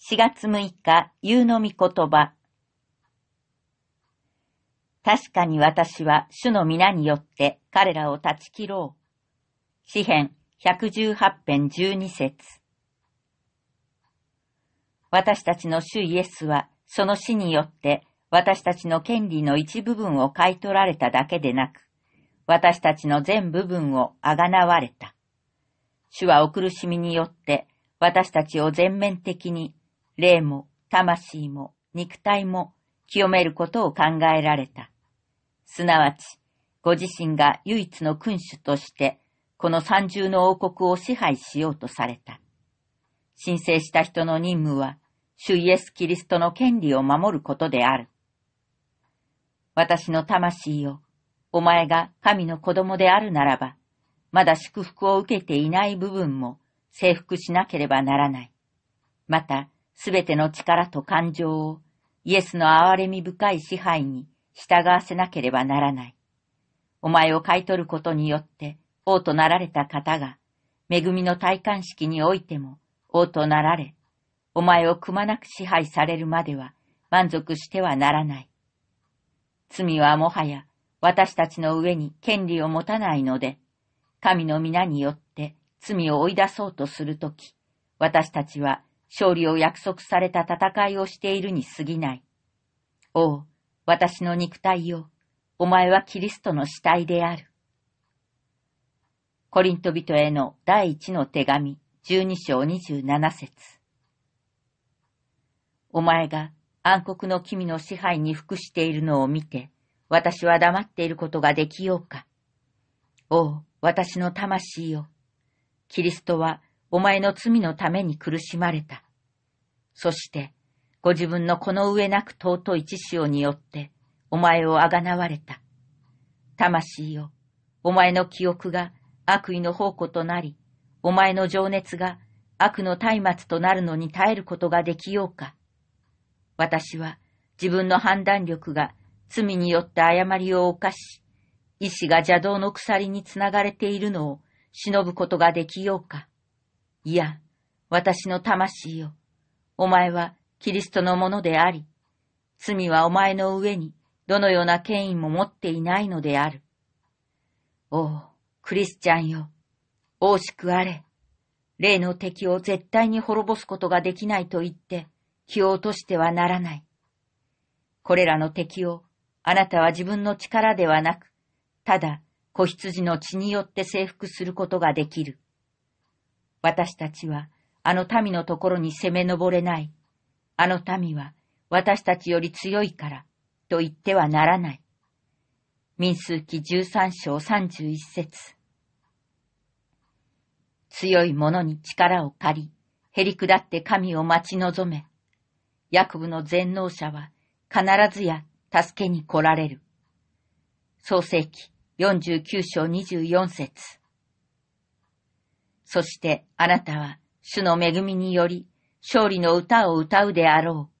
4月6日、夕の御言葉。確かに私は主の皆によって彼らを断ち切ろう。詩篇118編12節私たちの主イエスは、その死によって私たちの権利の一部分を買い取られただけでなく、私たちの全部分をあがなわれた。主はお苦しみによって私たちを全面的に霊も魂も肉体も清めることを考えられた。すなわち、ご自身が唯一の君主として、この三重の王国を支配しようとされた。申請した人の任務は、主イエス・キリストの権利を守ることである。私の魂を、お前が神の子供であるならば、まだ祝福を受けていない部分も征服しなければならない。また、すべての力と感情をイエスの憐れみ深い支配に従わせなければならない。お前を買い取ることによって王となられた方が、恵みの戴冠式においても王となられ、お前をくまなく支配されるまでは満足してはならない。罪はもはや私たちの上に権利を持たないので、神の皆によって罪を追い出そうとするとき、私たちは勝利を約束された戦いをしているに過ぎない。おう、私の肉体よ、お前はキリストの死体である。コリント人への第一の手紙、十二章二十七節。お前が暗黒の君の支配に服しているのを見て、私は黙っていることができようか。おう、私の魂よ。キリストはお前の罪のために苦しまれた。そして、ご自分のこの上なく尊い知識によって、お前をあがなわれた。魂よ、お前の記憶が悪意の宝庫となり、お前の情熱が悪の松明となるのに耐えることができようか。私は自分の判断力が罪によって誤りを犯し、意志が邪道の鎖につながれているのを忍ぶことができようか。いや、私の魂よ。お前はキリストのものであり、罪はお前の上にどのような権威も持っていないのである。おう、クリスチャンよ。惜しくあれ。例の敵を絶対に滅ぼすことができないと言って、気を落としてはならない。これらの敵を、あなたは自分の力ではなく、ただ、子羊の血によって征服することができる。私たちはあの民のところに攻め上れない。あの民は私たちより強いからと言ってはならない。民数記十三章三十一節強い者に力を借り、へり下って神を待ち望め。ヤクブの全能者は必ずや助けに来られる。創世記十九章二十四節そしてあなたは主の恵みにより勝利の歌を歌うであろう。